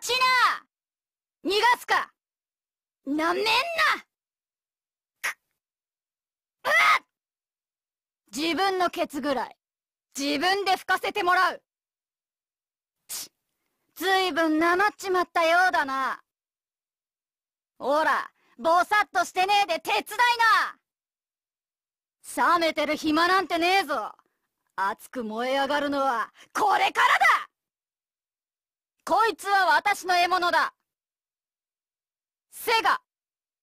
ちな逃がすかなめんな自分のケツぐらい自分で拭かせてもらうちずいぶんなまっちまったようだなほらぼさっとしてねえで手伝いな冷めてる暇なんてねえぞ熱く燃え上がるのはこれからだこいつは私の獲物だセガ